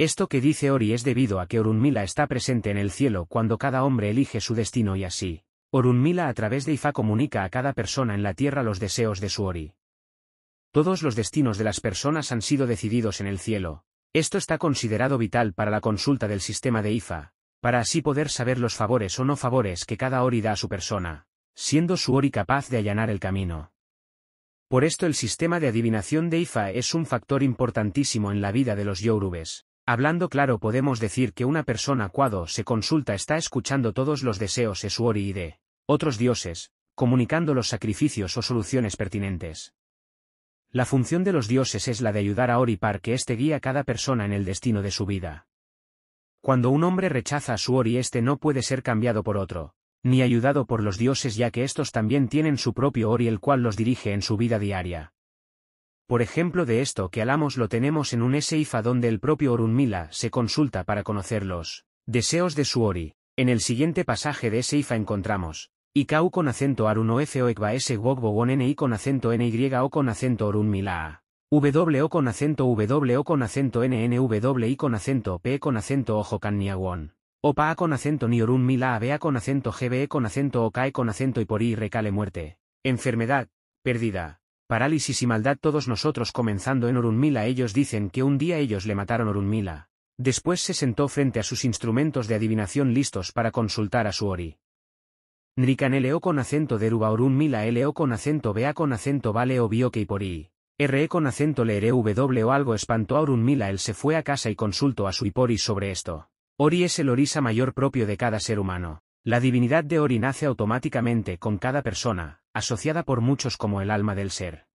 Esto que dice Ori es debido a que Orunmila está presente en el cielo cuando cada hombre elige su destino y así. Orunmila a través de Ifa comunica a cada persona en la tierra los deseos de su Ori. Todos los destinos de las personas han sido decididos en el cielo. Esto está considerado vital para la consulta del sistema de Ifa, para así poder saber los favores o no favores que cada Ori da a su persona, siendo su Ori capaz de allanar el camino. Por esto el sistema de adivinación de Ifa es un factor importantísimo en la vida de los yorubes Hablando claro podemos decir que una persona cuando se consulta está escuchando todos los deseos ori y de otros dioses, comunicando los sacrificios o soluciones pertinentes. La función de los dioses es la de ayudar a Oripar que éste guía a cada persona en el destino de su vida. Cuando un hombre rechaza a su Ori este no puede ser cambiado por otro, ni ayudado por los dioses ya que estos también tienen su propio Ori el cual los dirige en su vida diaria. Por ejemplo de esto que alamos lo tenemos en un SIFA donde el propio Orunmila se consulta para conocer los deseos de Suori. En el siguiente pasaje de SIFA encontramos Ikau con acento aruno F o ekba S NI con acento NY o con acento Orunmila W o con acento W o con acento NNW con acento P con acento ojo NIAGON. Opa A con acento ni Orunmila A con acento GBE con acento okae con acento y por recale muerte. Enfermedad, pérdida parálisis y maldad todos nosotros comenzando en Orunmila ellos dicen que un día ellos le mataron Orunmila. Después se sentó frente a sus instrumentos de adivinación listos para consultar a su Ori. Nrikan con acento deruba Orunmila o con acento bea con acento vale o que y pori. RE con acento leeré W o algo espantó a Orunmila él se fue a casa y consultó a su Ipori sobre esto. Ori es el orisa mayor propio de cada ser humano. La divinidad de Ori nace automáticamente con cada persona, asociada por muchos como el alma del ser.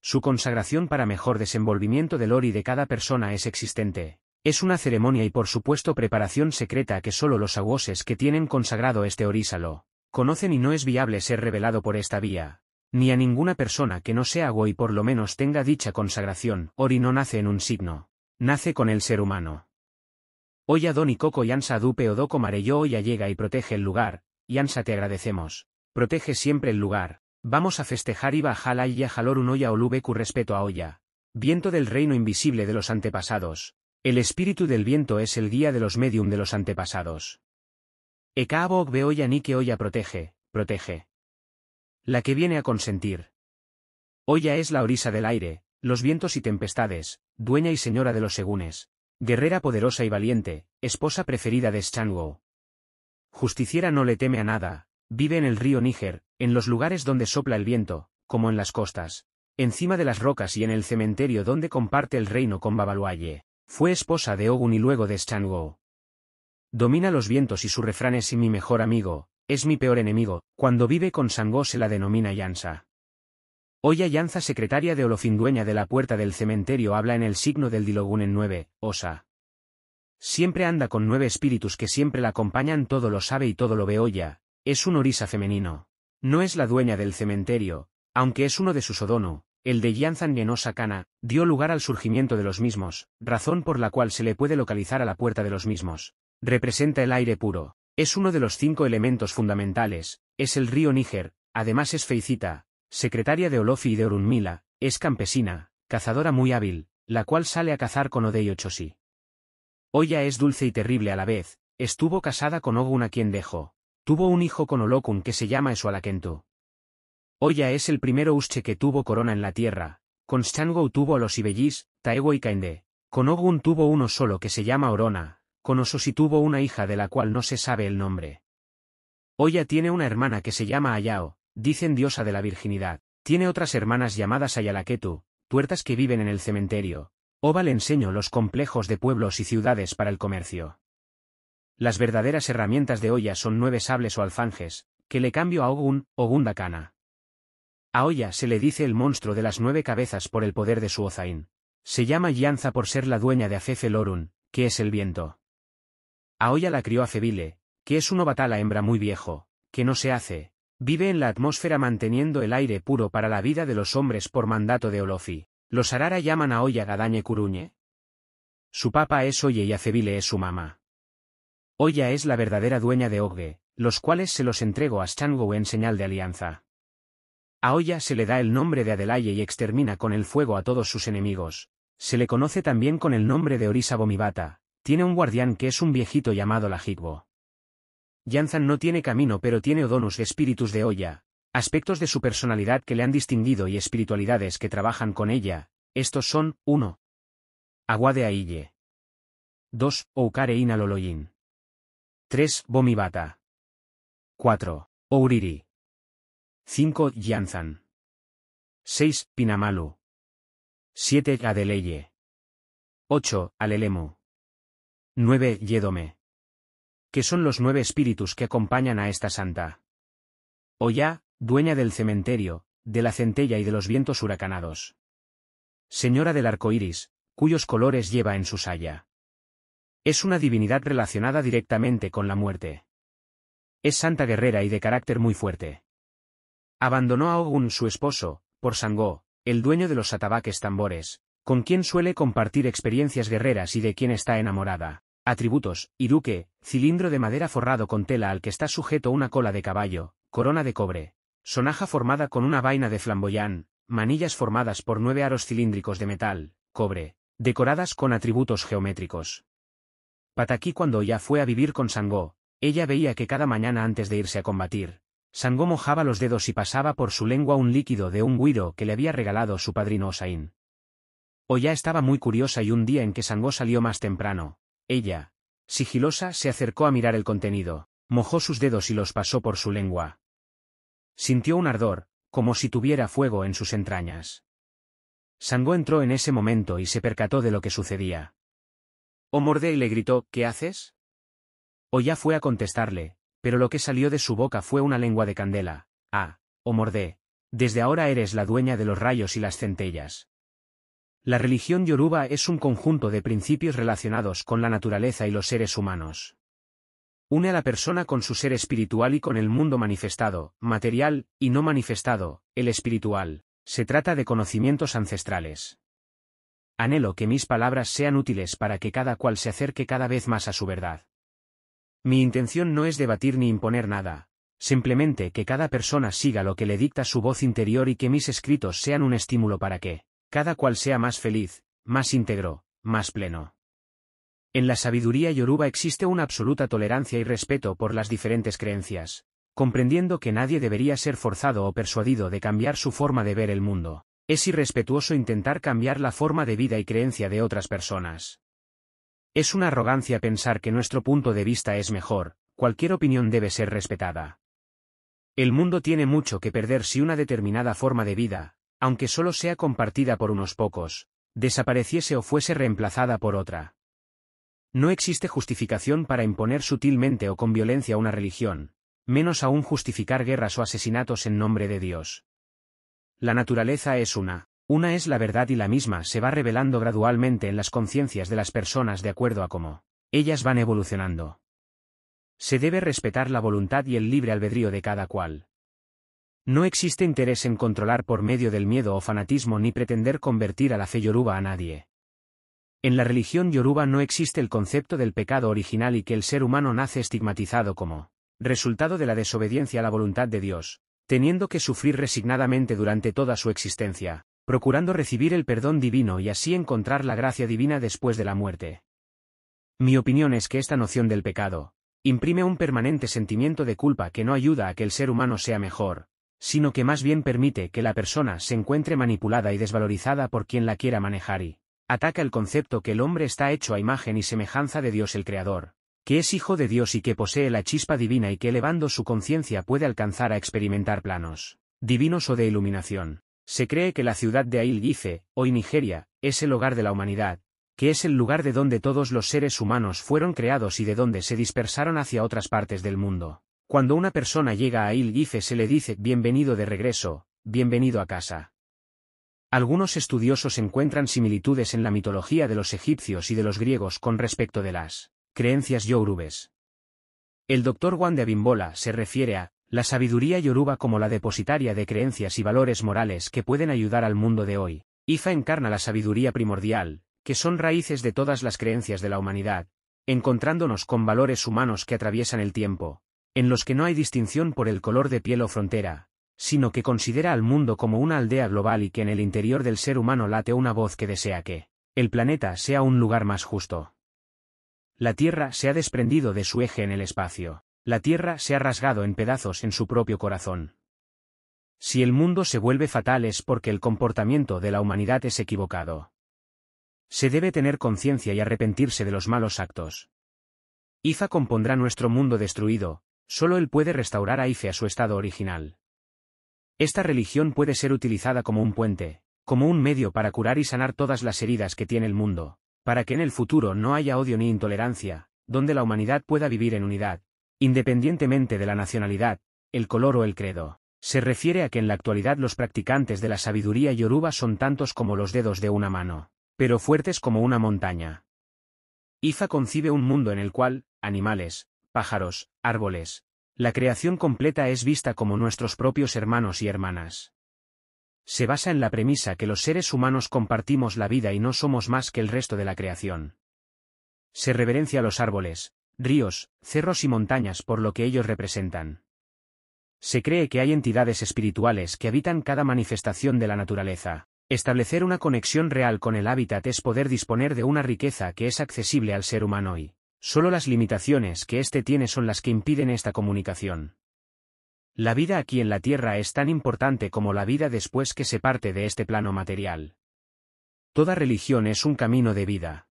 Su consagración para mejor desenvolvimiento del ori de cada persona es existente. Es una ceremonia y por supuesto preparación secreta que solo los aguoses que tienen consagrado este orísalo conocen y no es viable ser revelado por esta vía. Ni a ninguna persona que no sea agua y por lo menos tenga dicha consagración, Ori no nace en un signo. Nace con el ser humano. Hoy Don y Coco y ansa Dupe Odoko Mareyó ya llega y protege el lugar, Ansa te agradecemos. Protege siempre el lugar. Vamos a festejar y bajar y un jalor un olla olubecu respeto a Oya. Viento del reino invisible de los antepasados. El espíritu del viento es el guía de los medium de los antepasados. Ekaabog beoya ni que oya protege, protege. La que viene a consentir. Oya es la orisa del aire, los vientos y tempestades, dueña y señora de los segunes. Guerrera poderosa y valiente, esposa preferida de Shango. Justiciera no le teme a nada, Vive en el río Níger, en los lugares donde sopla el viento, como en las costas, encima de las rocas y en el cementerio donde comparte el reino con Babaluaye. Fue esposa de Ogun y luego de Stango. Domina los vientos y su refrán es mi mejor amigo, es mi peor enemigo, cuando vive con Sango se la denomina Yansa. Hoy Yansa secretaria de Olofindueña de la puerta del cementerio habla en el signo del Dilogun en nueve, Osa. Siempre anda con nueve espíritus que siempre la acompañan todo lo sabe y todo lo ve Oya, es un orisa femenino. No es la dueña del cementerio, aunque es uno de sus odono, el de Yanzan Yenosa Kana, dio lugar al surgimiento de los mismos, razón por la cual se le puede localizar a la puerta de los mismos. Representa el aire puro. Es uno de los cinco elementos fundamentales, es el río Níger, además es feicita, secretaria de Olofi y de Orunmila, es campesina, cazadora muy hábil, la cual sale a cazar con Odei Ochosi. Oya es dulce y terrible a la vez, estuvo casada con Ogun a quien dejó. Tuvo un hijo con Olokun que se llama Esualakentu. Oya es el primero Usche que tuvo corona en la tierra, con Shango tuvo a los Ibellis, Taego y Kainde, con Ogun tuvo uno solo que se llama Orona, con Ososi tuvo una hija de la cual no se sabe el nombre. Oya tiene una hermana que se llama Ayao, dicen diosa de la virginidad, tiene otras hermanas llamadas Ayalaketu, tuertas que viven en el cementerio. Oba le enseñó los complejos de pueblos y ciudades para el comercio. Las verdaderas herramientas de Oya son nueve sables o alfanjes, que le cambio a Ogun, Ogunda Kana. A Oya se le dice el monstruo de las nueve cabezas por el poder de su ozaín. Se llama Yanza por ser la dueña de Afefe Lorun, que es el viento. A Oya la crió Afebile, que es un ovatala hembra muy viejo, que no se hace, vive en la atmósfera manteniendo el aire puro para la vida de los hombres por mandato de Olofi. Los Arara llaman a Oya Gadañe Curuñe. Su papa es Oye y Acebile es su mamá. Oya es la verdadera dueña de Ogge, los cuales se los entregó a Shango en señal de alianza. A Oya se le da el nombre de Adelaye y extermina con el fuego a todos sus enemigos. Se le conoce también con el nombre de Orisa Bomibata. Tiene un guardián que es un viejito llamado Lajigbo. Yanzan no tiene camino pero tiene Odonus espíritus de Oya, aspectos de su personalidad que le han distinguido y espiritualidades que trabajan con ella. Estos son, 1. de Aille. 2. Oukare Inaloloyin. 3. Bomibata. 4. Ouriri. 5. Yanzan. 6. Pinamalu. 7. Adeleye. 8. Alelemu. 9. Yedome. Que son los nueve espíritus que acompañan a esta santa. Oya, dueña del cementerio, de la centella y de los vientos huracanados. Señora del arco iris, cuyos colores lleva en su saya. Es una divinidad relacionada directamente con la muerte. Es santa guerrera y de carácter muy fuerte. Abandonó a Ogun su esposo, por Sangó, el dueño de los atabaques tambores, con quien suele compartir experiencias guerreras y de quien está enamorada. Atributos, iruque, cilindro de madera forrado con tela al que está sujeto una cola de caballo, corona de cobre, sonaja formada con una vaina de flamboyán, manillas formadas por nueve aros cilíndricos de metal, cobre, decoradas con atributos geométricos. Pataki cuando ya fue a vivir con Sangó, ella veía que cada mañana antes de irse a combatir, Sangó mojaba los dedos y pasaba por su lengua un líquido de un guiro que le había regalado su padrino Osain. Oya estaba muy curiosa y un día en que Sangó salió más temprano, ella, sigilosa, se acercó a mirar el contenido, mojó sus dedos y los pasó por su lengua. Sintió un ardor, como si tuviera fuego en sus entrañas. Sangó entró en ese momento y se percató de lo que sucedía o mordé y le gritó, ¿qué haces? O ya fue a contestarle, pero lo que salió de su boca fue una lengua de candela. Ah, o mordé, desde ahora eres la dueña de los rayos y las centellas. La religión yoruba es un conjunto de principios relacionados con la naturaleza y los seres humanos. Une a la persona con su ser espiritual y con el mundo manifestado, material, y no manifestado, el espiritual. Se trata de conocimientos ancestrales. Anhelo que mis palabras sean útiles para que cada cual se acerque cada vez más a su verdad. Mi intención no es debatir ni imponer nada, simplemente que cada persona siga lo que le dicta su voz interior y que mis escritos sean un estímulo para que, cada cual sea más feliz, más íntegro, más pleno. En la sabiduría yoruba existe una absoluta tolerancia y respeto por las diferentes creencias, comprendiendo que nadie debería ser forzado o persuadido de cambiar su forma de ver el mundo. Es irrespetuoso intentar cambiar la forma de vida y creencia de otras personas. Es una arrogancia pensar que nuestro punto de vista es mejor, cualquier opinión debe ser respetada. El mundo tiene mucho que perder si una determinada forma de vida, aunque solo sea compartida por unos pocos, desapareciese o fuese reemplazada por otra. No existe justificación para imponer sutilmente o con violencia una religión, menos aún justificar guerras o asesinatos en nombre de Dios. La naturaleza es una. Una es la verdad y la misma se va revelando gradualmente en las conciencias de las personas de acuerdo a cómo ellas van evolucionando. Se debe respetar la voluntad y el libre albedrío de cada cual. No existe interés en controlar por medio del miedo o fanatismo ni pretender convertir a la fe yoruba a nadie. En la religión yoruba no existe el concepto del pecado original y que el ser humano nace estigmatizado como resultado de la desobediencia a la voluntad de Dios, teniendo que sufrir resignadamente durante toda su existencia, procurando recibir el perdón divino y así encontrar la gracia divina después de la muerte. Mi opinión es que esta noción del pecado, imprime un permanente sentimiento de culpa que no ayuda a que el ser humano sea mejor, sino que más bien permite que la persona se encuentre manipulada y desvalorizada por quien la quiera manejar y ataca el concepto que el hombre está hecho a imagen y semejanza de Dios el Creador, que es hijo de Dios y que posee la chispa divina y que elevando su conciencia puede alcanzar a experimentar planos divinos o de iluminación. Se cree que la ciudad de Ail Gife, hoy Nigeria, es el hogar de la humanidad, que es el lugar de donde todos los seres humanos fueron creados y de donde se dispersaron hacia otras partes del mundo. Cuando una persona llega a Ail Gife se le dice bienvenido de regreso, bienvenido a casa. Algunos estudiosos encuentran similitudes en la mitología de los egipcios y de los griegos con respecto de las Creencias yorubes. El doctor Juan de Abimbola se refiere a la sabiduría yoruba como la depositaria de creencias y valores morales que pueden ayudar al mundo de hoy. Ifa encarna la sabiduría primordial, que son raíces de todas las creencias de la humanidad, encontrándonos con valores humanos que atraviesan el tiempo, en los que no hay distinción por el color de piel o frontera, sino que considera al mundo como una aldea global y que en el interior del ser humano late una voz que desea que el planeta sea un lugar más justo. La Tierra se ha desprendido de su eje en el espacio. La Tierra se ha rasgado en pedazos en su propio corazón. Si el mundo se vuelve fatal es porque el comportamiento de la humanidad es equivocado. Se debe tener conciencia y arrepentirse de los malos actos. Ifa compondrá nuestro mundo destruido, solo él puede restaurar a Ife a su estado original. Esta religión puede ser utilizada como un puente, como un medio para curar y sanar todas las heridas que tiene el mundo para que en el futuro no haya odio ni intolerancia, donde la humanidad pueda vivir en unidad, independientemente de la nacionalidad, el color o el credo. Se refiere a que en la actualidad los practicantes de la sabiduría yoruba son tantos como los dedos de una mano, pero fuertes como una montaña. Ifa concibe un mundo en el cual, animales, pájaros, árboles, la creación completa es vista como nuestros propios hermanos y hermanas se basa en la premisa que los seres humanos compartimos la vida y no somos más que el resto de la creación. Se reverencia a los árboles, ríos, cerros y montañas por lo que ellos representan. Se cree que hay entidades espirituales que habitan cada manifestación de la naturaleza. Establecer una conexión real con el hábitat es poder disponer de una riqueza que es accesible al ser humano y, solo las limitaciones que éste tiene son las que impiden esta comunicación. La vida aquí en la Tierra es tan importante como la vida después que se parte de este plano material. Toda religión es un camino de vida.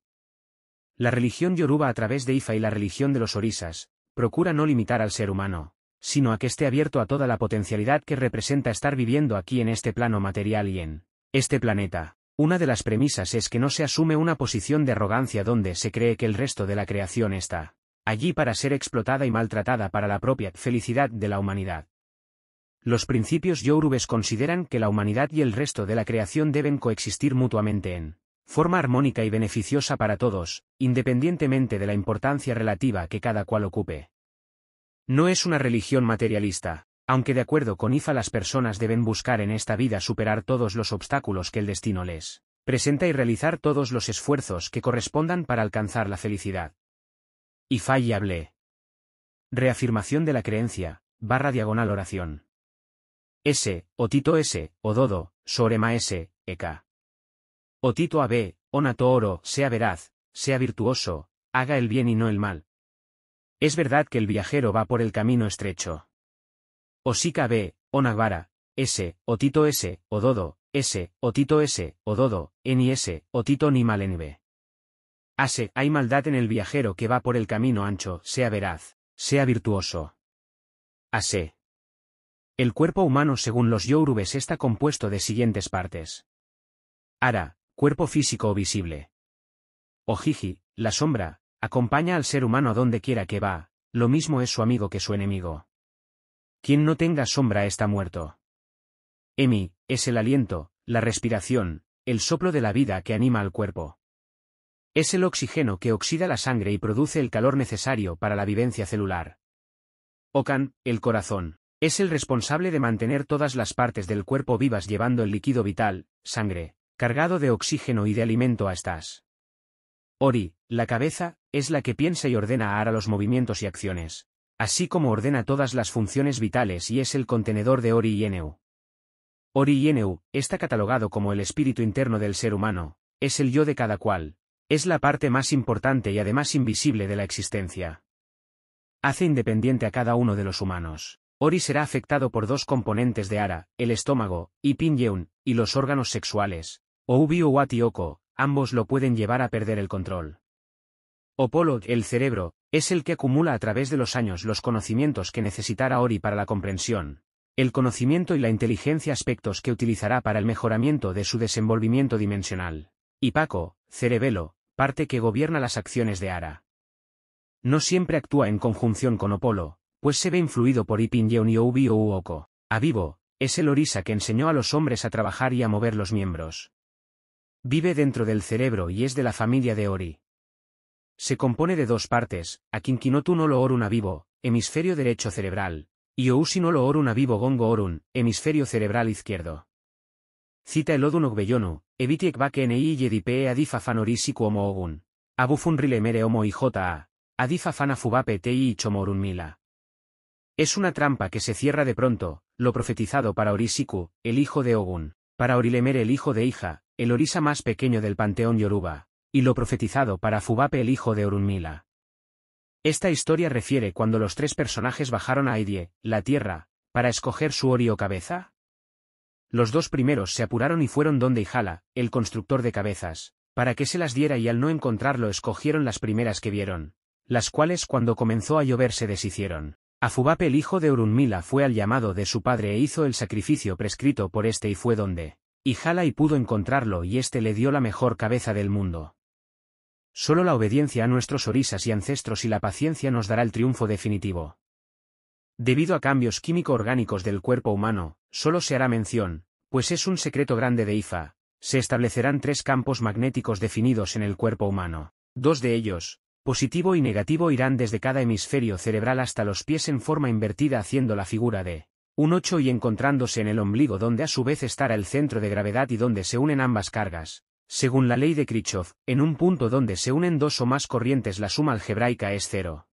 La religión yoruba a través de Ifa y la religión de los orisas, procura no limitar al ser humano, sino a que esté abierto a toda la potencialidad que representa estar viviendo aquí en este plano material y en este planeta. Una de las premisas es que no se asume una posición de arrogancia donde se cree que el resto de la creación está allí para ser explotada y maltratada para la propia felicidad de la humanidad. Los principios yorubes consideran que la humanidad y el resto de la creación deben coexistir mutuamente en forma armónica y beneficiosa para todos, independientemente de la importancia relativa que cada cual ocupe. No es una religión materialista, aunque de acuerdo con Ifa las personas deben buscar en esta vida superar todos los obstáculos que el destino les presenta y realizar todos los esfuerzos que correspondan para alcanzar la felicidad. Ifa y hablé. Reafirmación de la creencia, barra diagonal oración. S, Otito S, o Dodo, Sorema S, Eka. O Tito AB, Onato Oro, sea veraz, sea virtuoso, haga el bien y no el mal. Es verdad que el viajero va por el camino estrecho. O Sika B, Onagbara, S, Otito Tito S, o Dodo, S, o S, o Dodo, Ni S, o Tito ni mal B Ase, hay maldad en el viajero que va por el camino ancho, sea veraz, sea virtuoso. Ase. El cuerpo humano según los yorubes está compuesto de siguientes partes. Ara, cuerpo físico o visible. Ojiji, la sombra, acompaña al ser humano a donde quiera que va, lo mismo es su amigo que su enemigo. Quien no tenga sombra está muerto. Emi, es el aliento, la respiración, el soplo de la vida que anima al cuerpo. Es el oxígeno que oxida la sangre y produce el calor necesario para la vivencia celular. Okan, el corazón. Es el responsable de mantener todas las partes del cuerpo vivas llevando el líquido vital, sangre, cargado de oxígeno y de alimento a estas. Ori, la cabeza, es la que piensa y ordena ahora los movimientos y acciones, así como ordena todas las funciones vitales y es el contenedor de Ori y Eneu. Ori y Eneu está catalogado como el espíritu interno del ser humano, es el yo de cada cual, es la parte más importante y además invisible de la existencia. Hace independiente a cada uno de los humanos. Ori será afectado por dos componentes de Ara, el estómago, y Pinyeun, y los órganos sexuales. Ubi o Watioko, ambos lo pueden llevar a perder el control. Opolo, el cerebro, es el que acumula a través de los años los conocimientos que necesitará Ori para la comprensión. El conocimiento y la inteligencia aspectos que utilizará para el mejoramiento de su desenvolvimiento dimensional. Y Paco, cerebelo, parte que gobierna las acciones de Ara. No siempre actúa en conjunción con Opolo, pues se ve influido por Ipin Yeoniobi Uoko. vivo es el orisa que enseñó a los hombres a trabajar y a mover los miembros. Vive dentro del cerebro y es de la familia de Ori. Se compone de dos partes, Akinkinotu no lo orun avivo, hemisferio derecho cerebral, y Ousi no lo orun avivo gongo orun, hemisferio cerebral izquierdo. Cita el odun evitiek nei y yedipe adifa fanorisiku ogun. Abufun rilemere omo i adifa fubape tei chomorun mila. Es una trampa que se cierra de pronto, lo profetizado para Orisiku, el hijo de Ogun, para Orilemer el hijo de Hija, el orisa más pequeño del panteón Yoruba, y lo profetizado para Fubape el hijo de Orunmila. Esta historia refiere cuando los tres personajes bajaron a Aidie, la tierra, para escoger su orio cabeza. Los dos primeros se apuraron y fueron donde Ijala, el constructor de cabezas, para que se las diera y al no encontrarlo escogieron las primeras que vieron, las cuales cuando comenzó a llover se deshicieron. Afubape el hijo de Urunmila fue al llamado de su padre e hizo el sacrificio prescrito por este y fue donde, jala y pudo encontrarlo y éste le dio la mejor cabeza del mundo. Solo la obediencia a nuestros orisas y ancestros y la paciencia nos dará el triunfo definitivo. Debido a cambios químico-orgánicos del cuerpo humano, solo se hará mención, pues es un secreto grande de Ifa, se establecerán tres campos magnéticos definidos en el cuerpo humano. Dos de ellos, positivo y negativo irán desde cada hemisferio cerebral hasta los pies en forma invertida haciendo la figura de un 8 y encontrándose en el ombligo donde a su vez estará el centro de gravedad y donde se unen ambas cargas. Según la ley de Kirchhoff, en un punto donde se unen dos o más corrientes la suma algebraica es cero.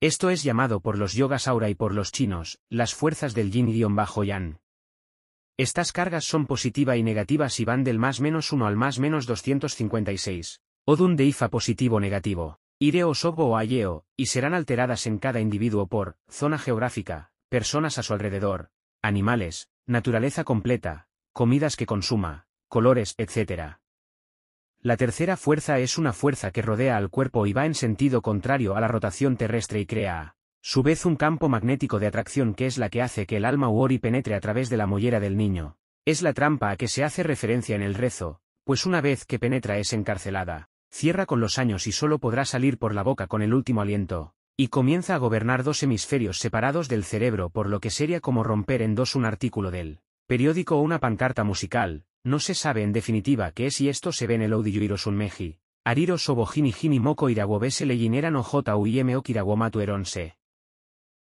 Esto es llamado por los yogas aura y por los chinos, las fuerzas del yin-yang. Estas cargas son positiva y negativa si van del más menos 1 al más menos 256. Odun de IFA positivo negativo. Ireo sobo o ayeo, y serán alteradas en cada individuo por zona geográfica, personas a su alrededor, animales, naturaleza completa, comidas que consuma, colores, etc. La tercera fuerza es una fuerza que rodea al cuerpo y va en sentido contrario a la rotación terrestre y crea a su vez un campo magnético de atracción que es la que hace que el alma Uori penetre a través de la mollera del niño. Es la trampa a que se hace referencia en el rezo, pues una vez que penetra es encarcelada cierra con los años y solo podrá salir por la boca con el último aliento, y comienza a gobernar dos hemisferios separados del cerebro por lo que sería como romper en dos un artículo del periódico o una pancarta musical, no se sabe en definitiva qué es y esto se ve en el Audiyuiro Meji, Ariro Sobojini Jini moko iragobese leyineran o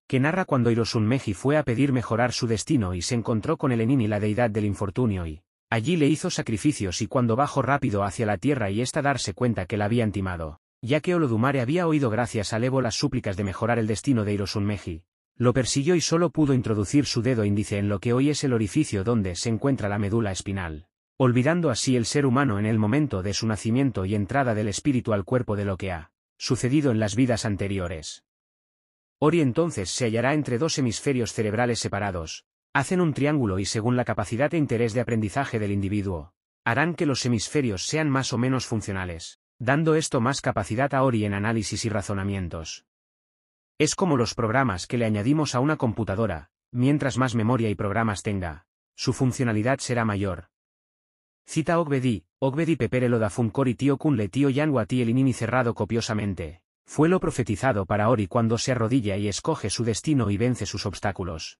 Que narra cuando Meji fue a pedir mejorar su destino y se encontró con el Enini la deidad del infortunio y, Allí le hizo sacrificios y cuando bajó rápido hacia la tierra y esta darse cuenta que la habían timado, ya que Olodumare había oído gracias al Evo las súplicas de mejorar el destino de Irosunmeji, lo persiguió y solo pudo introducir su dedo índice en lo que hoy es el orificio donde se encuentra la médula espinal, olvidando así el ser humano en el momento de su nacimiento y entrada del espíritu al cuerpo de lo que ha sucedido en las vidas anteriores. Ori entonces se hallará entre dos hemisferios cerebrales separados, Hacen un triángulo y según la capacidad e interés de aprendizaje del individuo, harán que los hemisferios sean más o menos funcionales, dando esto más capacidad a Ori en análisis y razonamientos. Es como los programas que le añadimos a una computadora, mientras más memoria y programas tenga, su funcionalidad será mayor. Cita Ogbedi, Ogbedi lo da funcori tío kunle tío yanwa el Inini cerrado copiosamente. Fue lo profetizado para Ori cuando se arrodilla y escoge su destino y vence sus obstáculos.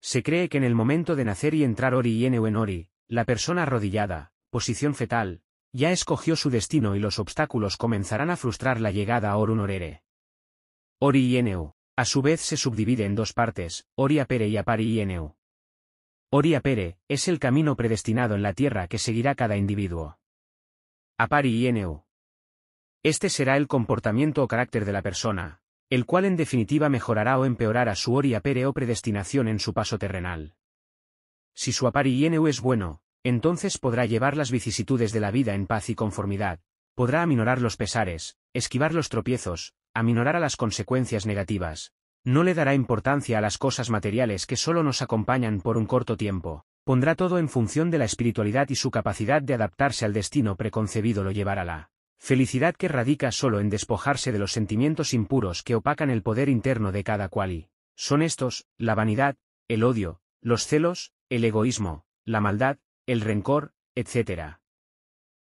Se cree que en el momento de nacer y entrar Ori y en Ori, la persona arrodillada, posición fetal, ya escogió su destino y los obstáculos comenzarán a frustrar la llegada a Orunorere. Ori y a su vez se subdivide en dos partes, Ori Apere y Apari y Eneu. Ori Apere, es el camino predestinado en la tierra que seguirá cada individuo. Apari y Este será el comportamiento o carácter de la persona, el cual en definitiva mejorará o empeorará su oria apere o predestinación en su paso terrenal. Si su apari INU es bueno, entonces podrá llevar las vicisitudes de la vida en paz y conformidad, podrá aminorar los pesares, esquivar los tropiezos, aminorar a las consecuencias negativas. No le dará importancia a las cosas materiales que solo nos acompañan por un corto tiempo. Pondrá todo en función de la espiritualidad y su capacidad de adaptarse al destino preconcebido lo llevará a la Felicidad que radica solo en despojarse de los sentimientos impuros que opacan el poder interno de cada cual y son estos, la vanidad, el odio, los celos, el egoísmo, la maldad, el rencor, etc.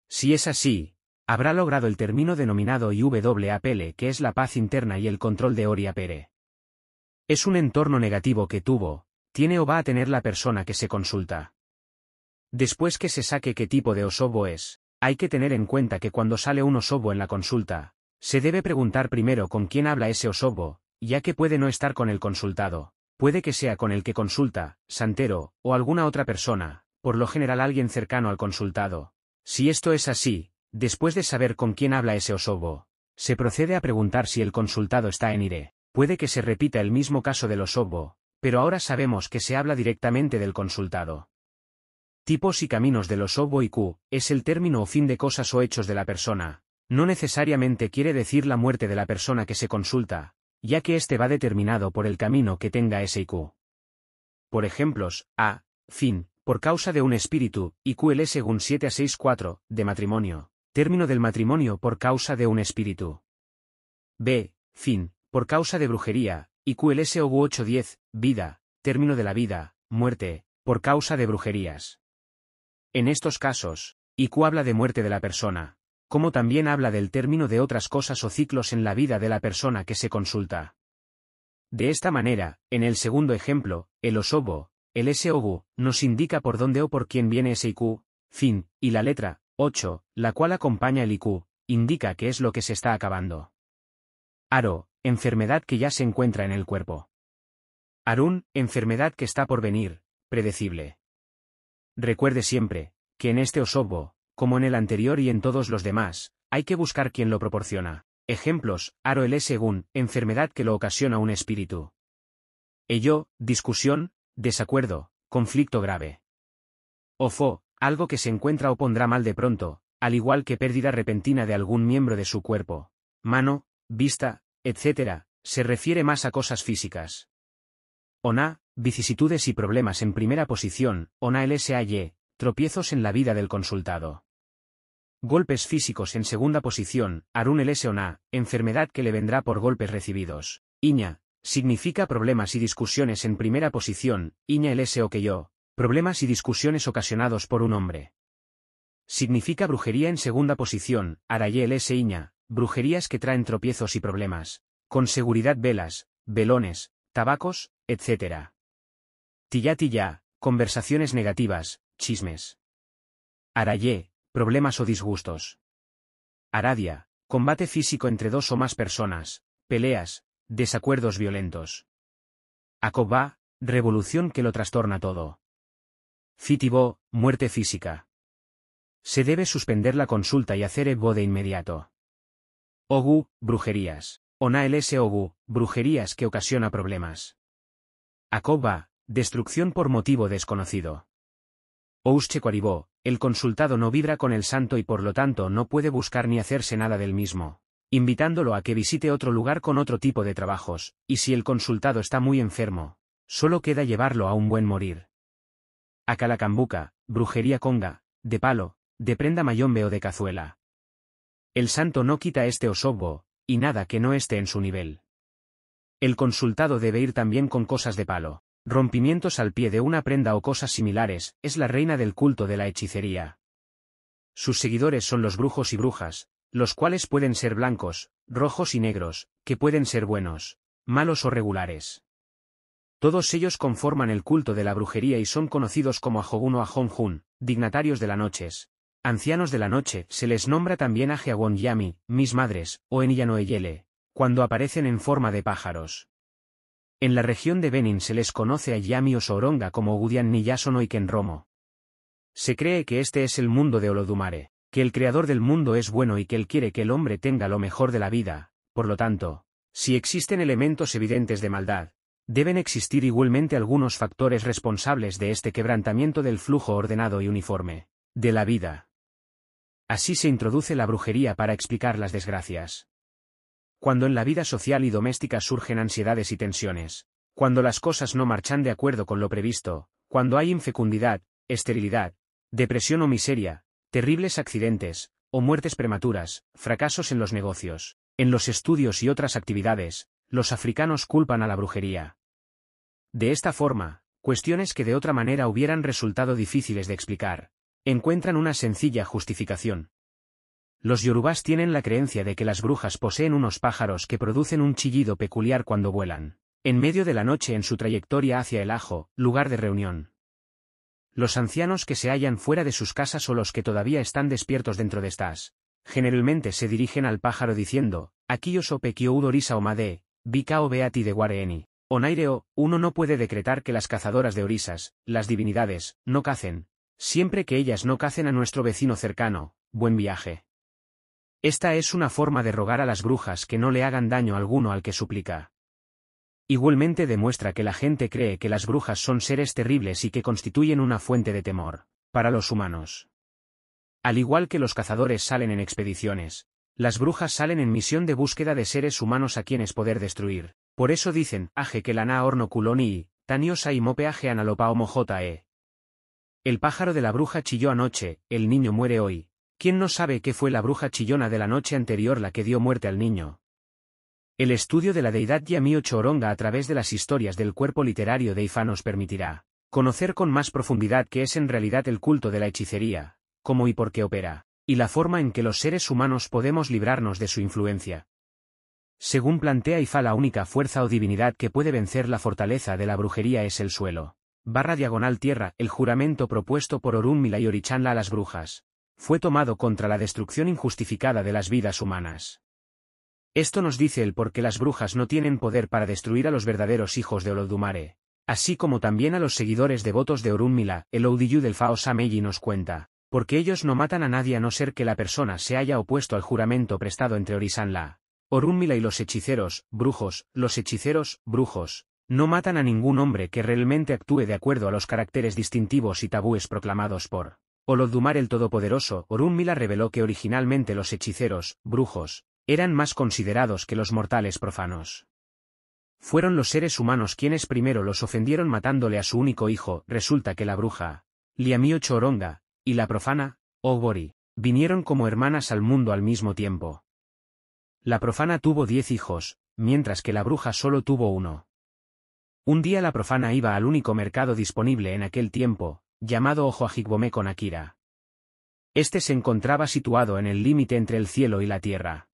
Si es así, habrá logrado el término denominado IWAPL que es la paz interna y el control de Oria Pere. Es un entorno negativo que tuvo, tiene o va a tener la persona que se consulta. Después que se saque qué tipo de osobo es, hay que tener en cuenta que cuando sale un osobo en la consulta, se debe preguntar primero con quién habla ese osobo, ya que puede no estar con el consultado, puede que sea con el que consulta, santero, o alguna otra persona, por lo general alguien cercano al consultado. Si esto es así, después de saber con quién habla ese osobo, se procede a preguntar si el consultado está en IRE. Puede que se repita el mismo caso del osobo, pero ahora sabemos que se habla directamente del consultado. Tipos y caminos de los obo y es el término o fin de cosas o hechos de la persona. No necesariamente quiere decir la muerte de la persona que se consulta, ya que este va determinado por el camino que tenga ese IQ. Por ejemplos, A, fin, por causa de un espíritu, y QL según 7 a 6 4, de matrimonio, término del matrimonio por causa de un espíritu. B, fin, por causa de brujería, y QLS 8 810, vida, término de la vida, muerte, por causa de brujerías. En estos casos, Iku habla de muerte de la persona, como también habla del término de otras cosas o ciclos en la vida de la persona que se consulta. De esta manera, en el segundo ejemplo, el osobo, el SOGU, nos indica por dónde o por quién viene ese IQ, fin, y la letra, 8, la cual acompaña el IQ, indica que es lo que se está acabando. Aro, enfermedad que ya se encuentra en el cuerpo. Arun, enfermedad que está por venir, predecible. Recuerde siempre, que en este Osobo, como en el anterior y en todos los demás, hay que buscar quien lo proporciona. Ejemplos, Aro el según, enfermedad que lo ocasiona un espíritu. Ello, discusión, desacuerdo, conflicto grave. Ofo, algo que se encuentra o pondrá mal de pronto, al igual que pérdida repentina de algún miembro de su cuerpo, mano, vista, etc., se refiere más a cosas físicas. ONA, vicisitudes y problemas en primera posición, ONA LSAY, tropiezos en la vida del consultado. Golpes físicos en segunda posición, Arun LSONA, enfermedad que le vendrá por golpes recibidos. Iña, significa problemas y discusiones en primera posición, Iña o que yo, problemas y discusiones ocasionados por un hombre. Significa brujería en segunda posición, Arayel S. Iña, brujerías que traen tropiezos y problemas. Con seguridad velas, velones, tabacos, etc. Tilla tilla, conversaciones negativas, chismes. Arayé, problemas o disgustos. Aradia, combate físico entre dos o más personas, peleas, desacuerdos violentos. Acoba, revolución que lo trastorna todo. Fitibo, muerte física. Se debe suspender la consulta y hacer ego de inmediato. Ogu, brujerías. S. Ogu, brujerías que ocasiona problemas. Acoba, destrucción por motivo desconocido. Cuaribó, el consultado no vibra con el santo y por lo tanto no puede buscar ni hacerse nada del mismo, invitándolo a que visite otro lugar con otro tipo de trabajos, y si el consultado está muy enfermo, solo queda llevarlo a un buen morir. Acalacambuca, brujería conga, de palo, de prenda mayombe o de cazuela. El santo no quita este osobo, y nada que no esté en su nivel. El consultado debe ir también con cosas de palo, rompimientos al pie de una prenda o cosas similares, es la reina del culto de la hechicería. Sus seguidores son los brujos y brujas, los cuales pueden ser blancos, rojos y negros, que pueden ser buenos, malos o regulares. Todos ellos conforman el culto de la brujería y son conocidos como Ajogun o Ajonjun, dignatarios de la noches, ancianos de la noche, se les nombra también a Jeagón Yami, mis madres, o en Yanoeyele, cuando aparecen en forma de pájaros. En la región de Benin se les conoce a Yami o Soronga como Gudian Niyasono y Kenromo. Se cree que este es el mundo de Olodumare, que el creador del mundo es bueno y que él quiere que el hombre tenga lo mejor de la vida, por lo tanto, si existen elementos evidentes de maldad, deben existir igualmente algunos factores responsables de este quebrantamiento del flujo ordenado y uniforme de la vida. Así se introduce la brujería para explicar las desgracias. Cuando en la vida social y doméstica surgen ansiedades y tensiones, cuando las cosas no marchan de acuerdo con lo previsto, cuando hay infecundidad, esterilidad, depresión o miseria, terribles accidentes, o muertes prematuras, fracasos en los negocios, en los estudios y otras actividades, los africanos culpan a la brujería. De esta forma, cuestiones que de otra manera hubieran resultado difíciles de explicar, encuentran una sencilla justificación. Los yorubás tienen la creencia de que las brujas poseen unos pájaros que producen un chillido peculiar cuando vuelan, en medio de la noche en su trayectoria hacia el ajo, lugar de reunión. Los ancianos que se hallan fuera de sus casas o los que todavía están despiertos dentro de estas, generalmente se dirigen al pájaro diciendo, aquí os o omade, orisa o beati de guareeni. Onaireo, uno no puede decretar que las cazadoras de orisas, las divinidades, no cacen, Siempre que ellas no cacen a nuestro vecino cercano, buen viaje. Esta es una forma de rogar a las brujas que no le hagan daño alguno al que suplica. Igualmente demuestra que la gente cree que las brujas son seres terribles y que constituyen una fuente de temor, para los humanos. Al igual que los cazadores salen en expediciones, las brujas salen en misión de búsqueda de seres humanos a quienes poder destruir. Por eso dicen, aje que lana orno culoni, taniosa y mopeaje analopao el pájaro de la bruja chilló anoche, el niño muere hoy. ¿Quién no sabe qué fue la bruja chillona de la noche anterior la que dio muerte al niño? El estudio de la deidad Yamio Choronga a través de las historias del cuerpo literario de Ifá nos permitirá conocer con más profundidad qué es en realidad el culto de la hechicería, cómo y por qué opera, y la forma en que los seres humanos podemos librarnos de su influencia. Según plantea Ifá la única fuerza o divinidad que puede vencer la fortaleza de la brujería es el suelo barra diagonal tierra, el juramento propuesto por Orúnmila y Orichanla a las brujas, fue tomado contra la destrucción injustificada de las vidas humanas. Esto nos dice el por qué las brujas no tienen poder para destruir a los verdaderos hijos de Olodumare, así como también a los seguidores devotos de Orúnmila, el Oudiyu del Fao nos cuenta, porque ellos no matan a nadie a no ser que la persona se haya opuesto al juramento prestado entre Orisanla, Orúnmila y los hechiceros, brujos, los hechiceros, brujos, no matan a ningún hombre que realmente actúe de acuerdo a los caracteres distintivos y tabúes proclamados por Olodumar el Todopoderoso. Orunmila reveló que originalmente los hechiceros, brujos, eran más considerados que los mortales profanos. Fueron los seres humanos quienes primero los ofendieron matándole a su único hijo, resulta que la bruja, Liamio Choronga, y la profana, Ogori, vinieron como hermanas al mundo al mismo tiempo. La profana tuvo diez hijos, mientras que la bruja solo tuvo uno. Un día la profana iba al único mercado disponible en aquel tiempo, llamado Ojoajigwome con Akira. Este se encontraba situado en el límite entre el cielo y la tierra.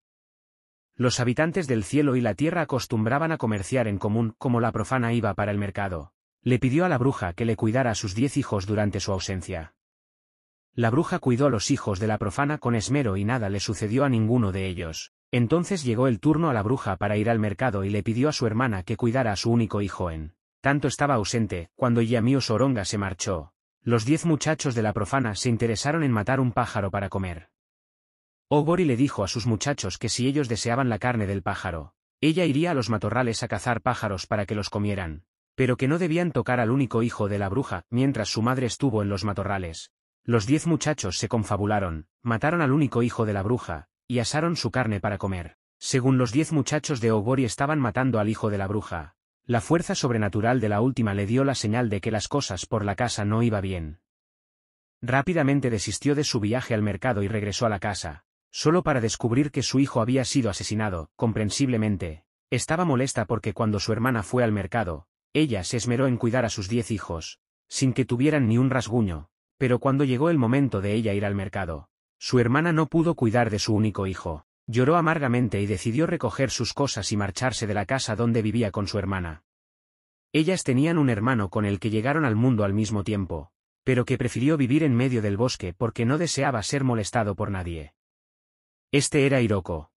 Los habitantes del cielo y la tierra acostumbraban a comerciar en común como la profana iba para el mercado. Le pidió a la bruja que le cuidara a sus diez hijos durante su ausencia. La bruja cuidó a los hijos de la profana con esmero y nada le sucedió a ninguno de ellos. Entonces llegó el turno a la bruja para ir al mercado y le pidió a su hermana que cuidara a su único hijo en. Tanto estaba ausente, cuando Yamio Soronga se marchó. Los diez muchachos de la profana se interesaron en matar un pájaro para comer. Ogori le dijo a sus muchachos que si ellos deseaban la carne del pájaro, ella iría a los matorrales a cazar pájaros para que los comieran, pero que no debían tocar al único hijo de la bruja mientras su madre estuvo en los matorrales. Los diez muchachos se confabularon, mataron al único hijo de la bruja, y asaron su carne para comer. Según los diez muchachos de Ogori estaban matando al hijo de la bruja. La fuerza sobrenatural de la última le dio la señal de que las cosas por la casa no iba bien. Rápidamente desistió de su viaje al mercado y regresó a la casa, solo para descubrir que su hijo había sido asesinado, comprensiblemente. Estaba molesta porque cuando su hermana fue al mercado, ella se esmeró en cuidar a sus diez hijos, sin que tuvieran ni un rasguño, pero cuando llegó el momento de ella ir al mercado, su hermana no pudo cuidar de su único hijo. Lloró amargamente y decidió recoger sus cosas y marcharse de la casa donde vivía con su hermana. Ellas tenían un hermano con el que llegaron al mundo al mismo tiempo, pero que prefirió vivir en medio del bosque porque no deseaba ser molestado por nadie. Este era Hiroko.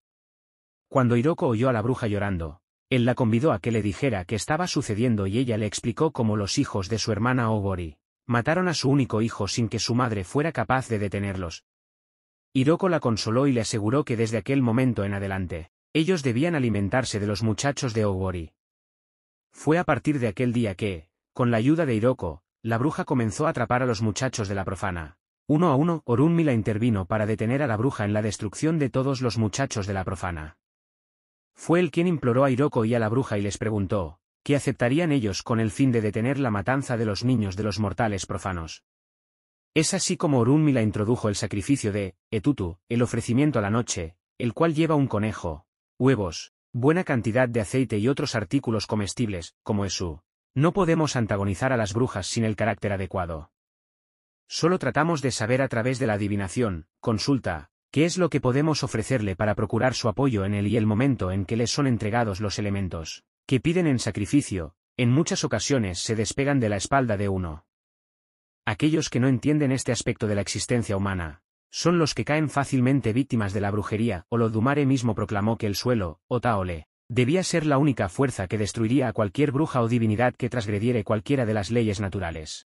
Cuando Hiroko oyó a la bruja llorando, él la convidó a que le dijera qué estaba sucediendo y ella le explicó cómo los hijos de su hermana Ogori mataron a su único hijo sin que su madre fuera capaz de detenerlos, Hiroko la consoló y le aseguró que desde aquel momento en adelante, ellos debían alimentarse de los muchachos de Ogori. Fue a partir de aquel día que, con la ayuda de Hiroko, la bruja comenzó a atrapar a los muchachos de la profana. Uno a uno, Orunmi la intervino para detener a la bruja en la destrucción de todos los muchachos de la profana. Fue él quien imploró a Hiroko y a la bruja y les preguntó, ¿qué aceptarían ellos con el fin de detener la matanza de los niños de los mortales profanos? Es así como la introdujo el sacrificio de, Etutu, el ofrecimiento a la noche, el cual lleva un conejo, huevos, buena cantidad de aceite y otros artículos comestibles, como Esu. No podemos antagonizar a las brujas sin el carácter adecuado. Solo tratamos de saber a través de la adivinación, consulta, qué es lo que podemos ofrecerle para procurar su apoyo en el y el momento en que les son entregados los elementos que piden en sacrificio, en muchas ocasiones se despegan de la espalda de uno. Aquellos que no entienden este aspecto de la existencia humana, son los que caen fácilmente víctimas de la brujería, o Dumare mismo proclamó que el suelo, o Taole, debía ser la única fuerza que destruiría a cualquier bruja o divinidad que transgrediere cualquiera de las leyes naturales.